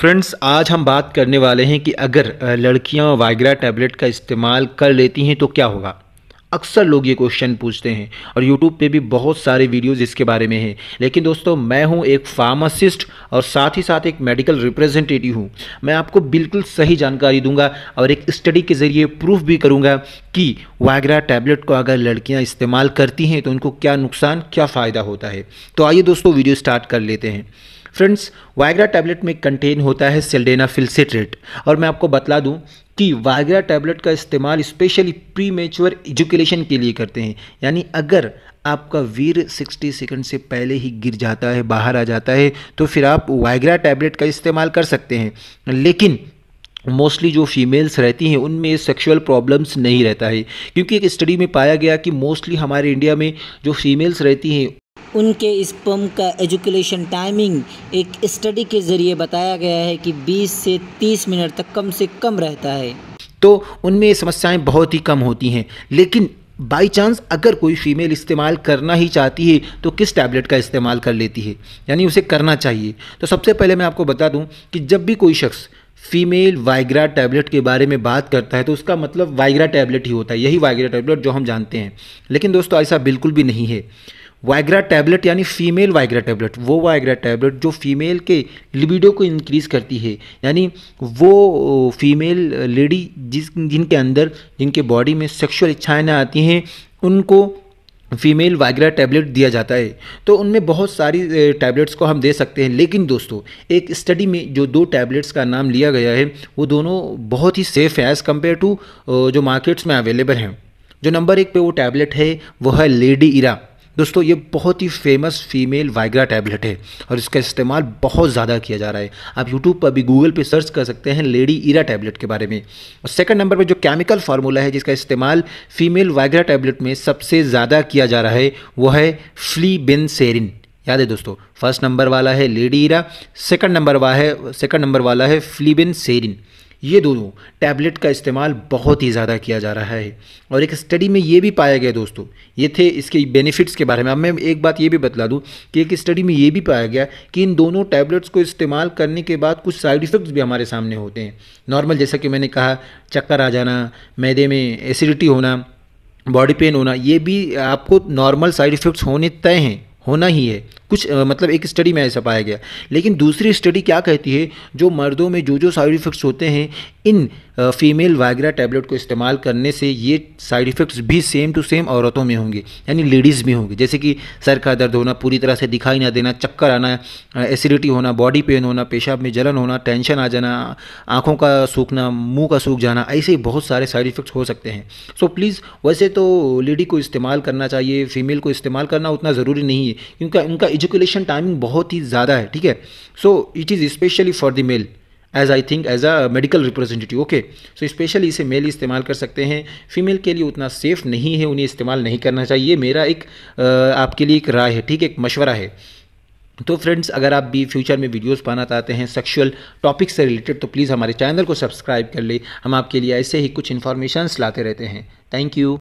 friends आज हम बात करने वाले हैं कि अगर लड़कियां वाइग्रा टैबलेट का इस्तेमाल कर लेती हैं तो क्या होगा अक्सर लोग ये क्वेश्चन पूछते हैं और यूट्यूब पे भी बहुत सारे वीडियोज़ इसके बारे में हैं लेकिन दोस्तों मैं हूँ एक फार्मासिस्ट और साथ ही साथ एक मेडिकल रिप्रेजेंटेटिव हूँ मैं आपको बिल्कुल सही जानकारी दूंगा और एक स्टडी के ज़रिए प्रूफ भी करूँगा कि वाइग्रा टैबलेट को अगर लड़कियाँ इस्तेमाल करती हैं तो उनको क्या नुकसान क्या फ़ायदा होता है तो आइए दोस्तों वीडियो स्टार्ट कर लेते हैं फ्रेंड्स वायग्रा टैबलेट में कंटेन होता है सेल्डेना फिलसेट्रेट और मैं आपको बतला दूं कि वायग्रा टैबलेट का इस्तेमाल स्पेशली प्री मेच्योर एजुकेशन के लिए करते हैं यानी अगर आपका वीर 60 सेकंड से पहले ही गिर जाता है बाहर आ जाता है तो फिर आप वायग्रा टैबलेट का इस्तेमाल कर सकते हैं लेकिन मोस्टली जो फीमेल्स रहती हैं उनमें सेक्सुअल प्रॉब्लम्स नहीं रहता है क्योंकि एक स्टडी में पाया गया कि मोस्टली हमारे इंडिया में जो फीमेल्स रहती हैं उनके इस पम्प का एजुकेशन टाइमिंग एक स्टडी के ज़रिए बताया गया है कि 20 से 30 मिनट तक कम से कम रहता है तो उनमें समस्याएं बहुत ही कम होती हैं लेकिन बाई चांस अगर कोई फीमेल इस्तेमाल करना ही चाहती है तो किस टैबलेट का इस्तेमाल कर लेती है यानी उसे करना चाहिए तो सबसे पहले मैं आपको बता दूँ कि जब भी कोई शख्स फीमेल वाइग्रा टैबलेट के बारे में बात करता है तो उसका मतलब वाइग्रा टैबलेट ही होता है यही वाइग्रा टैबलेट जो हम जानते हैं लेकिन दोस्तों ऐसा बिल्कुल भी नहीं है वाइग्रा टैबलेट यानी फीमेल वाइग्रा टैबलेट वो वाइग्रा टैबलेट जो फीमेल के लिबिडो को इंक्रीज़ करती है यानी वो फीमेल लेडी जिस जिनके अंदर जिनके बॉडी में सेक्सुअल इच्छाएँ ना आती हैं उनको फीमेल वाइग्रा टैबलेट दिया जाता है तो उनमें बहुत सारी टैबलेट्स को हम दे सकते हैं लेकिन दोस्तों एक स्टडी में जो दो टैबलेट्स का नाम लिया गया है वो दोनों बहुत ही सेफ़ है एज़ कम्पेयर टू जो मार्केट्स में अवेलेबल हैं जो नंबर एक पे वो टैबलेट है वो है लेडी इरा दोस्तों ये बहुत ही फेमस फीमेल वाइग्रा टैबलेट है और इसका इस्तेमाल बहुत ज़्यादा किया जा रहा है आप यूट्यूब पर भी गूगल पर सर्च कर सकते हैं लेडी इरा टैबलेट के बारे में और सेकंड नंबर पर जो केमिकल फार्मूला है जिसका इस्तेमाल फीमेल वाइग्रा टैबलेट में सबसे ज़्यादा किया जा रहा है वो है सेरिन याद है दोस्तों फर्स्ट नंबर वाला है लेडी इरा सेकंड नंबर वाला है सेकंड नंबर वाला है सेरिन ये दोनों टैबलेट का इस्तेमाल बहुत ही ज़्यादा किया जा रहा है और एक स्टडी में ये भी पाया गया दोस्तों ये थे इसके बेनिफिट्स के बारे में अब मैं एक बात ये भी बतला दूँ कि एक स्टडी में ये भी पाया गया कि इन दोनों टैबलेट्स को इस्तेमाल करने के बाद कुछ साइड इफ़ेक्ट्स भी हमारे सामने होते हैं नॉर्मल जैसा कि मैंने कहा चक्कर आ जाना मैदे में एसिडिटी होना बॉडी पेन होना ये भी आपको नॉर्मल साइड इफ़ेक्ट्स होने तय हैं होना ही है कुछ मतलब एक स्टडी में ऐसा पाया गया लेकिन दूसरी स्टडी क्या कहती है जो मर्दों में जो जो साइड इफ़ेक्ट्स होते हैं इन फीमेल वाइग्रा टैबलेट को इस्तेमाल करने से ये साइड इफ़ेक्ट्स भी सेम टू सेम औरतों में होंगे यानी लेडीज़ में होंगे जैसे कि सर का दर्द होना पूरी तरह से दिखाई ना देना चक्कर आना एसिडिटी होना बॉडी पेन होना पेशाब में जलन होना टेंशन आ जाना आँखों का सूखना मुँह का सूख जाना ऐसे ही बहुत सारे साइड इफ़ेक्ट्स हो सकते हैं सो so, प्लीज़ वैसे तो लेडी को इस्तेमाल करना चाहिए फीमेल को इस्तेमाल करना उतना ज़रूरी नहीं है क्योंकि उनका एजुकेशन टाइमिंग बहुत ही ज़्यादा है ठीक है so it is specially for the male as I think as a medical representative okay so specially इसे मेल इस्तेमाल कर सकते हैं फीमेल के लिए उतना सेफ़ नहीं है उन्हें इस्तेमाल नहीं करना चाहिए मेरा एक आपके लिए एक राय है ठीक है एक मशवरा है तो फ्रेंड्स अगर आप भी फ्यूचर में वीडियोस पाना चाहते हैं सेक्सुअल टॉपिक से रिलेटेड तो प्लीज़ हमारे चैनल को सब्सक्राइब कर ले हम आपके लिए ऐसे ही कुछ इन्फॉर्मेशंस लाते रहते हैं थैंक यू